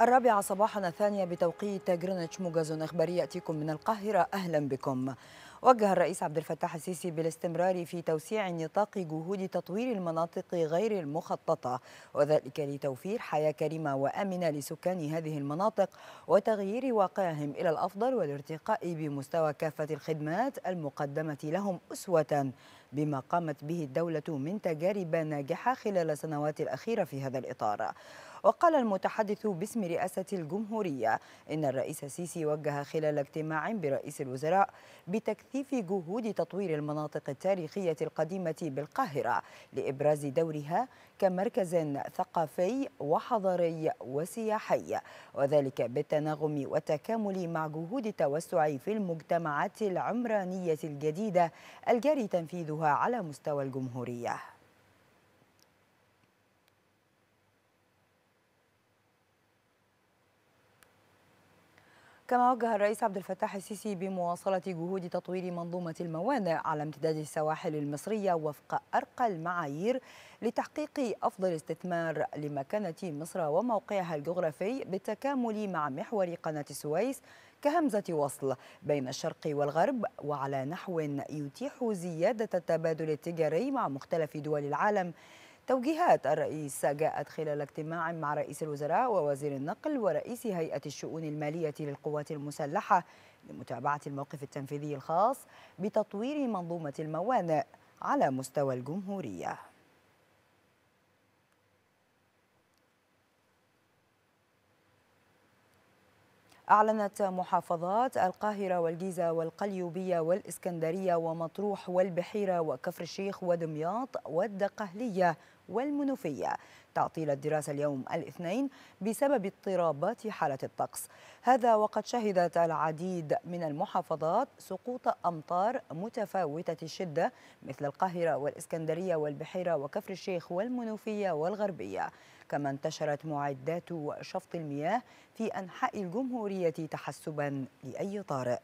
الرابعة صباحا الثانية بتوقيت جرينتش موجز إخباري يأتيكم من القاهرة أهلا بكم وجه الرئيس عبد الفتاح السيسي بالاستمرار في توسيع نطاق جهود تطوير المناطق غير المخططة وذلك لتوفير حياة كريمة وآمنة لسكان هذه المناطق وتغيير واقعهم إلى الأفضل والارتقاء بمستوى كافة الخدمات المقدمة لهم أسوة بما قامت به الدولة من تجارب ناجحة خلال السنوات الأخيرة في هذا الإطار وقال المتحدث باسم رئاسة الجمهورية إن الرئيس السيسي وجه خلال اجتماع برئيس الوزراء بتكثيف جهود تطوير المناطق التاريخية القديمة بالقاهرة لإبراز دورها كمركز ثقافي وحضاري وسياحي وذلك بالتناغم والتكامل مع جهود التوسع في المجتمعات العمرانية الجديدة الجاري تنفيذها على مستوى الجمهورية كما وجه الرئيس عبد الفتاح السيسي بمواصلة جهود تطوير منظومة الموانئ على امتداد السواحل المصرية وفق أرقى المعايير لتحقيق أفضل استثمار لمكانة مصر وموقعها الجغرافي بالتكامل مع محور قناة السويس كهمزة وصل بين الشرق والغرب وعلى نحو يتيح زيادة التبادل التجاري مع مختلف دول العالم توجيهات الرئيس جاءت خلال اجتماع مع رئيس الوزراء ووزير النقل ورئيس هيئة الشؤون المالية للقوات المسلحة لمتابعة الموقف التنفيذي الخاص بتطوير منظومة الموانئ على مستوى الجمهورية أعلنت محافظات القاهرة والجيزة والقليوبية والإسكندرية ومطروح والبحيرة وكفر الشيخ ودمياط والدقهلية والمنوفية تعطيل الدراسة اليوم الاثنين بسبب اضطرابات حالة الطقس هذا وقد شهدت العديد من المحافظات سقوط أمطار متفاوتة الشدة مثل القاهرة والإسكندرية والبحيرة وكفر الشيخ والمنوفية والغربية كما انتشرت معدات شفط المياه في أنحاء الجمهورية تحسبا لأي طارئ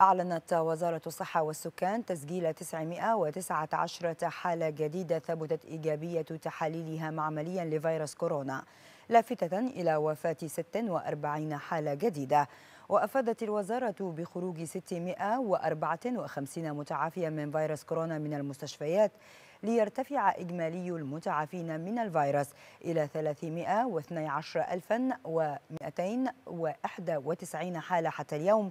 أعلنت وزارة الصحة والسكان تسجيل 919 حالة جديدة ثبتت إيجابية تحاليلها معمليا لفيروس كورونا لافتة إلى وفاة 46 حالة جديدة وأفادت الوزارة بخروج 654 متعافيا من فيروس كورونا من المستشفيات ليرتفع إجمالي المتعافين من الفيروس إلى 312,291 حالة حتى اليوم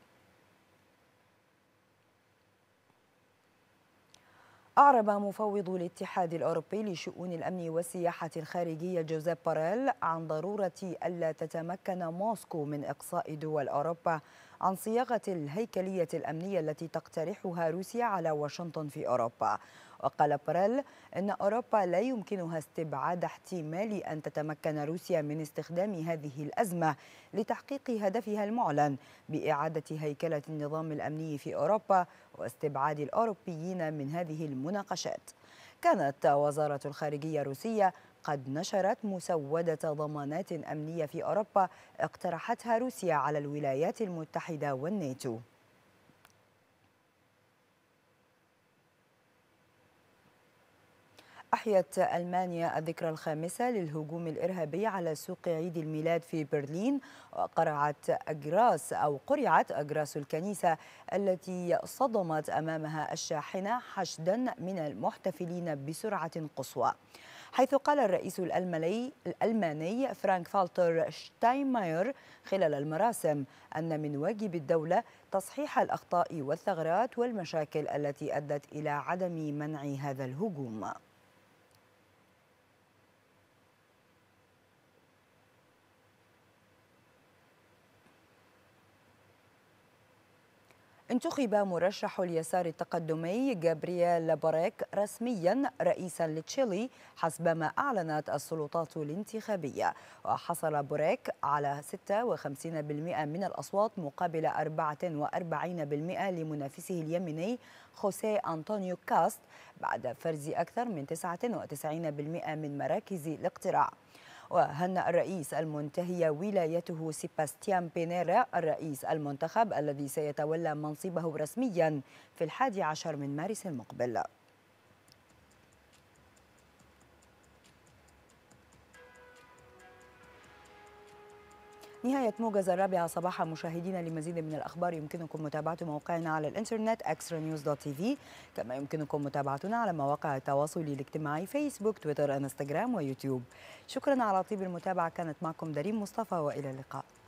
أعرب مفوض الاتحاد الأوروبي لشؤون الأمن والسياحة الخارجية جوزيف باريل عن ضرورة ألا تتمكن موسكو من إقصاء دول أوروبا عن صياغة الهيكلية الأمنية التي تقترحها روسيا على واشنطن في أوروبا وقال بريل أن أوروبا لا يمكنها استبعاد احتمال أن تتمكن روسيا من استخدام هذه الأزمة لتحقيق هدفها المعلن بإعادة هيكلة النظام الأمني في أوروبا واستبعاد الأوروبيين من هذه المناقشات كانت وزارة الخارجية الروسية قد نشرت مسودة ضمانات أمنية في أوروبا اقترحتها روسيا على الولايات المتحدة والناتو أحيت ألمانيا الذكرى الخامسة للهجوم الإرهابي على سوق عيد الميلاد في برلين وقرعت أجراس أو قرعت أجراس الكنيسة التي صدمت أمامها الشاحنة حشدا من المحتفلين بسرعة قصوى حيث قال الرئيس الألماني, الألماني فرانك فالتر شتاينماير خلال المراسم أن من واجب الدولة تصحيح الأخطاء والثغرات والمشاكل التي أدت إلى عدم منع هذا الهجوم انتخب مرشح اليسار التقدمي جابرييل باريك رسميا رئيسا لتشيلي حسب ما أعلنت السلطات الانتخابية وحصل بوريك على 56% من الأصوات مقابل 44% لمنافسه اليميني خوسيه أنطونيو كاست بعد فرز أكثر من 99% من مراكز الاقتراع وهنأ الرئيس المنتهي ولايته سيباستيان بينيرا الرئيس المنتخب الذي سيتولى منصبه رسميا في الحادي عشر من مارس المقبل نهاية موجز الرابعة صباحا مشاهدينا لمزيد من الأخبار يمكنكم متابعة موقعنا على الإنترنت extranews.tv كما يمكنكم متابعتنا على مواقع التواصل الاجتماعي فيسبوك تويتر انستغرام ويوتيوب شكرا على طيب المتابعة كانت معكم دريم مصطفى وإلى اللقاء